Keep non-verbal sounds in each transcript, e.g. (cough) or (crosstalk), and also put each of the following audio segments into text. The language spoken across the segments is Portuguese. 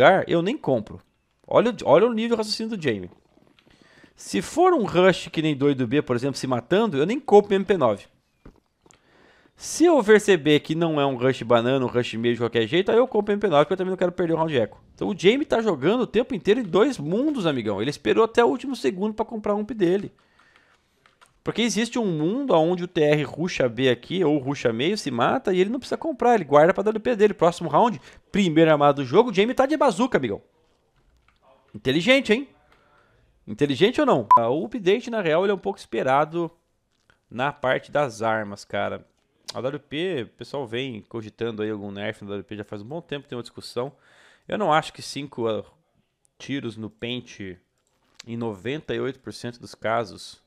lugar, eu nem compro. Olha, olha o nível de raciocínio do Jamie. Se for um rush que nem doido B, por exemplo, se matando, eu nem compro MP9. Se eu perceber que não é um rush banana, um rush meio de qualquer jeito, aí eu compro MP9, porque eu também não quero perder o round de eco. Então o Jamie tá jogando o tempo inteiro em dois mundos, amigão. Ele esperou até o último segundo para comprar um MP dele. Porque existe um mundo onde o TR ruxa B aqui, ou ruxa meio, se mata, e ele não precisa comprar, ele guarda pra WP dele. Próximo round, primeiro armado do jogo, o Jamie tá de bazuca, amigão. Inteligente, hein? Inteligente ou não? Ah, o update, na real, ele é um pouco esperado na parte das armas, cara. A WP, o pessoal vem cogitando aí algum nerf na WP já faz um bom tempo, tem uma discussão. Eu não acho que 5 uh, ah, tiros no pente em 98% dos casos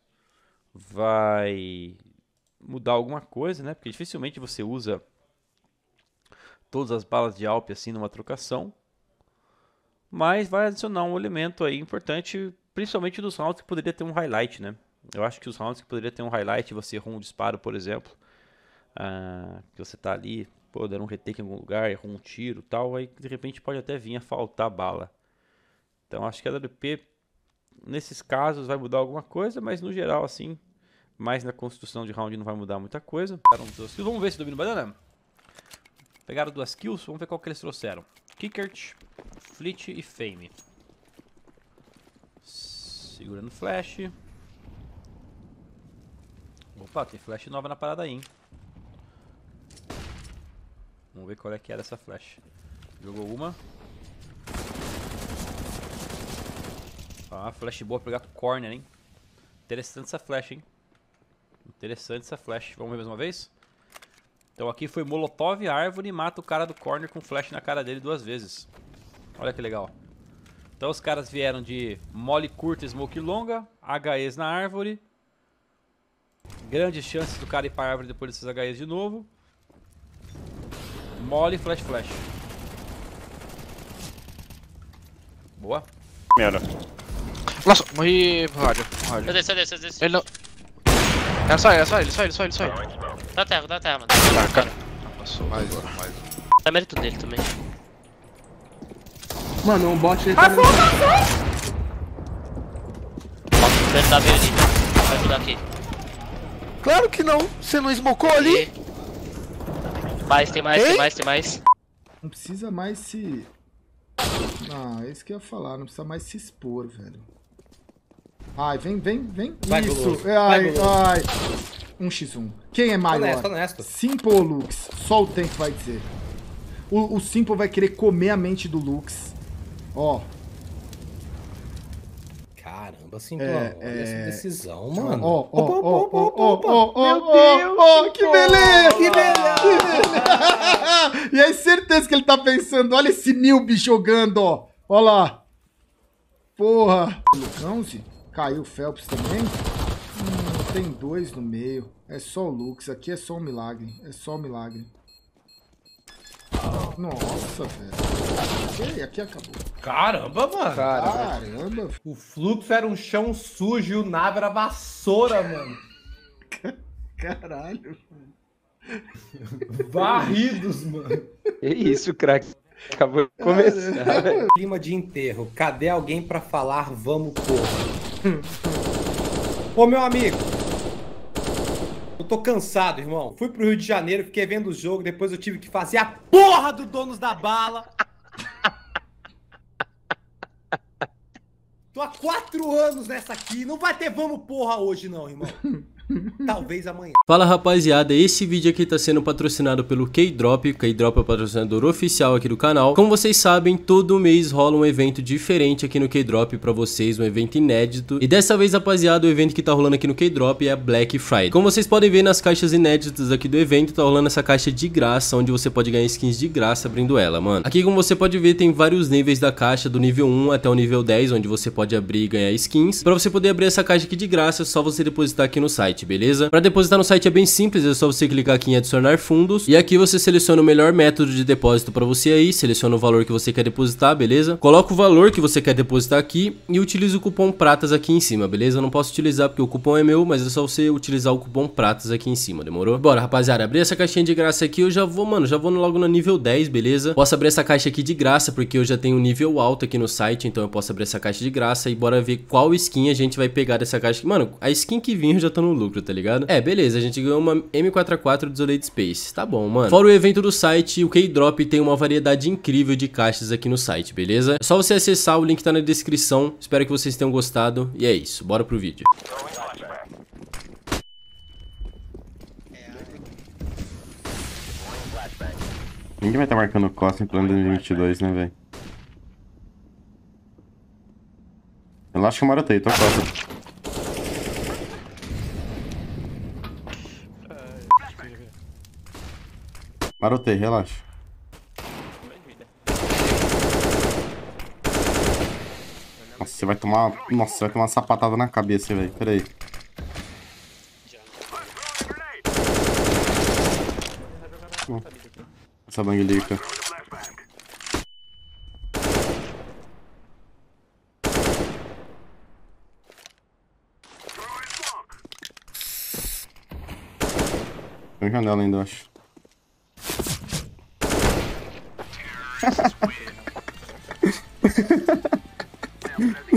vai mudar alguma coisa, né? Porque dificilmente você usa todas as balas de Alp assim numa trocação, mas vai adicionar um elemento aí importante, principalmente dos rounds que poderia ter um highlight, né? Eu acho que os rounds que poderia ter um highlight, você errou um disparo, por exemplo, ah, que você tá ali, pô, deram um retake em algum lugar, errou um tiro tal, aí de repente pode até vir a faltar bala. Então acho que a WP nesses casos vai mudar alguma coisa, mas no geral, assim, mais na construção de round não vai mudar muita coisa. Vamos ver se domina banana. Pegaram duas kills, vamos ver qual que eles trouxeram. Kickert, Fleet e Fame. Segurando flash. Opa, tem flash nova na parada aí, hein? Vamos ver qual é que era é essa flash. Jogou uma. Ah, flash boa pra pegar corner, hein? Interessante essa flash, hein? Interessante essa flash. Vamos ver mais uma vez? Então aqui foi Molotov, árvore e mata o cara do corner com flash na cara dele duas vezes. Olha que legal. Então os caras vieram de mole curta, smoke longa, HEs na árvore. Grandes chances do cara ir pra árvore depois desses HEs de novo. Mole, flash, flash. Boa. Merda. Nossa, morri pro rádio, rádio. Eu desci, eu desci, eu desci. Ele não... Era só ele, era só ele, só ele, só ele, só ele. Dá terra, dá terra, mano. Tá, cara. Passou. Mais agora, mais um. Dá tá mérito dele também. Mano, um bot ele tá... Passou, passou! Posso tá ver ali, vai ajudar aqui. Claro que não, você não esmocou ali? Mais, tem mais, Ei? tem mais, tem mais. Não precisa mais se... Ah, é isso que eu ia falar, não precisa mais se expor, velho. Ai, vem, vem, vem. Vai, Isso. Ai, ai. 1x1. Quem é maior? Honesto, honesto. Simple ou Lux? Só o tempo vai dizer. O, o Simple vai querer comer a mente do Lux. Ó. Caramba, Simple. É, olha é... essa decisão, mano. Ó, ó, ó, ó, ó, ó, ó, que beleza! Que beleza! Que (laughs) beleza. e é certeza que ele tá pensando. Olha esse Nilby jogando, ó. Ó lá. Porra. Lucão, Caiu o Phelps também. Hum, tem dois no meio. É só o Lux. Aqui é só um milagre. É só um milagre. Nossa, velho. Aqui, aqui acabou. Caramba, mano. Caramba. Caramba. O fluxo era um chão sujo e o nave era vassoura, mano. Caralho, mano. Varridos, mano. É isso, craque. Acabou de começar. (laughs) Clima de enterro. Cadê alguém para falar vamos correr? Ô, meu amigo. Eu tô cansado, irmão. Fui pro Rio de Janeiro, fiquei vendo o jogo, depois eu tive que fazer a porra do Donos da Bala. tô há quatro anos nessa aqui. Não vai ter vamos porra hoje, não, irmão. (laughs) Talvez amanhã. Fala rapaziada, esse vídeo aqui tá sendo patrocinado pelo K-Drop. K-Drop é o patrocinador oficial aqui do canal. Como vocês sabem, todo mês rola um evento diferente aqui no K-Drop pra vocês, um evento inédito. E dessa vez, rapaziada, o evento que tá rolando aqui no K-Drop é a Black Friday. Como vocês podem ver nas caixas inéditas aqui do evento, tá rolando essa caixa de graça, onde você pode ganhar skins de graça abrindo ela, mano. Aqui, como você pode ver, tem vários níveis da caixa, do nível 1 até o nível 10, onde você pode abrir e ganhar skins. Pra você poder abrir essa caixa aqui de graça, é só você depositar aqui no site site, beleza? Para depositar no site é bem simples, é só você clicar aqui em adicionar fundos e aqui você seleciona o melhor método de depósito para você aí, seleciona o valor que você quer depositar, beleza? Coloca o valor que você quer depositar aqui e utiliza o cupom pratas aqui em cima, beleza? Eu não posso utilizar porque o cupom é meu, mas é só você utilizar o cupom pratas aqui em cima, demorou? Bora, rapaziada, abrir essa caixinha de graça aqui, eu já vou, mano, já vou logo no nível 10, beleza? Posso abrir essa caixa aqui de graça porque eu já tenho nível alto aqui no site, então eu posso abrir essa caixa de graça e bora ver qual skin a gente vai pegar dessa caixa. Mano, a skin que vinha eu já tô no lucro, tá ligado? É, beleza, a gente ganhou uma M4A4 Desolate Space. Tá bom, mano. Fora o evento do site, o Keydrop tem uma variedade incrível de caixas aqui no site, beleza? É só você acessar, o link tá na descrição. Espero que vocês tenham gostado. E é isso, bora pro vídeo. Ninguém vai estar tá marcando Costa em plano 2022, né, velho? eu marotei, tô Costa. Marotei, relaxa. Nossa, você vai tomar. Nossa, você vai tomar uma sapatada na cabeça, velho. Pera aí. Bom. Hum. Essa banglica. Tem janela ainda, acho.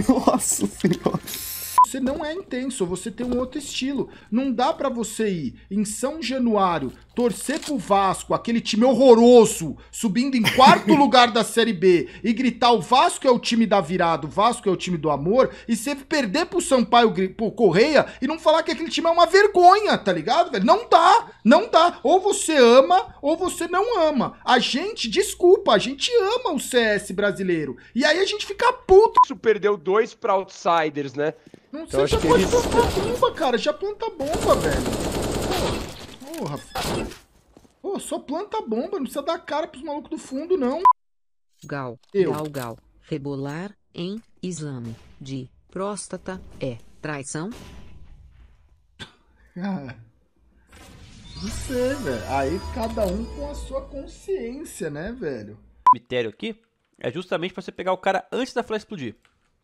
Nossa senhora você não é intenso, você tem um outro estilo. Não dá para você ir em São Januário, torcer pro Vasco, aquele time horroroso, subindo em quarto (laughs) lugar da Série B e gritar o Vasco é o time da virada, o Vasco é o time do amor, e você perder pro Sampaio, pro Correia e não falar que aquele time é uma vergonha, tá ligado, velho? Não dá, não dá. Ou você ama ou você não ama. A gente, desculpa, a gente ama o CS brasileiro. E aí a gente fica puto. Isso perdeu dois para outsiders, né? Não então, sei se que pode plantar bomba, cara. Já planta bomba, velho. Porra. Pô, só planta bomba. Não precisa dar cara pros malucos do fundo, não. Gal. Eu. Gal, gal. Rebolar em exame de próstata é traição? Cara. (laughs) Ah, não sei, velho. Aí cada um com a sua consciência, né, velho? O cemitério aqui é justamente pra você pegar o cara antes da flecha explodir.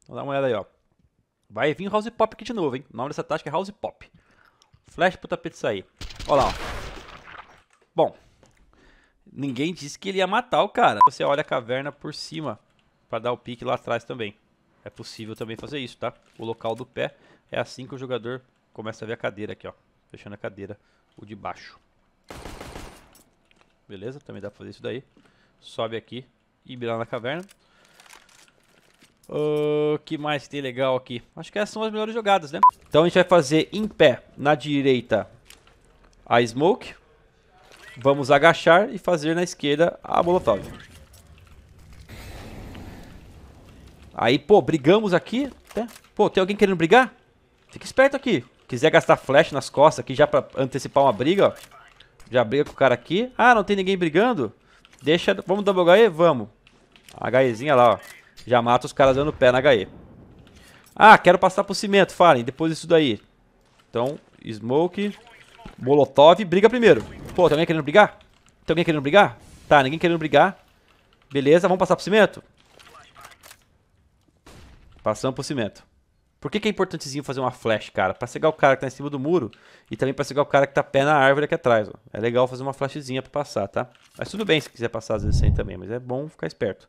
Então dá uma olhada aí, ó. Vai vir House Pop aqui de novo, hein? O nome dessa tática é House Pop. Flash pro tapete sair. Olha lá, ó. Bom. Ninguém disse que ele ia matar o cara. Você olha a caverna por cima pra dar o pique lá atrás também. É possível também fazer isso, tá? O local do pé é assim que o jogador começa a ver a cadeira aqui, ó. Fechando a cadeira, o de baixo. Beleza? Também dá pra fazer isso daí. Sobe aqui e mira lá na caverna. O que mais tem legal aqui? Acho que essas são as melhores jogadas, né? Então a gente vai fazer em pé, na direita, a smoke. Vamos agachar e fazer na esquerda a molotov. Aí, pô, brigamos aqui. Né? Pô, tem alguém querendo brigar? Fica esperto aqui. Quiser gastar flash nas costas aqui já pra antecipar uma briga, ó. Já briga com o cara aqui. Ah, não tem ninguém brigando? Deixa... Vamos double HE? Vamos. A HEzinha lá, ó. Já mata os caras dando pé na HE. Ah, quero passar pro cimento, Fallen. Depois disso daí. Então, smoke, molotov, briga primeiro. Pô, tem alguém querendo brigar? Tem alguém querendo brigar? Tá, ninguém querendo brigar. Beleza, vamos passar pro cimento? Passamos pro cimento. Por que, que é importantezinho fazer uma flash, cara? Pra cegar o cara que tá em cima do muro e também pra cegar o cara que tá pé na árvore aqui atrás, ó. É legal fazer uma flashzinha pra passar, tá? Mas tudo bem se quiser passar às vezes sem também, mas é bom ficar esperto.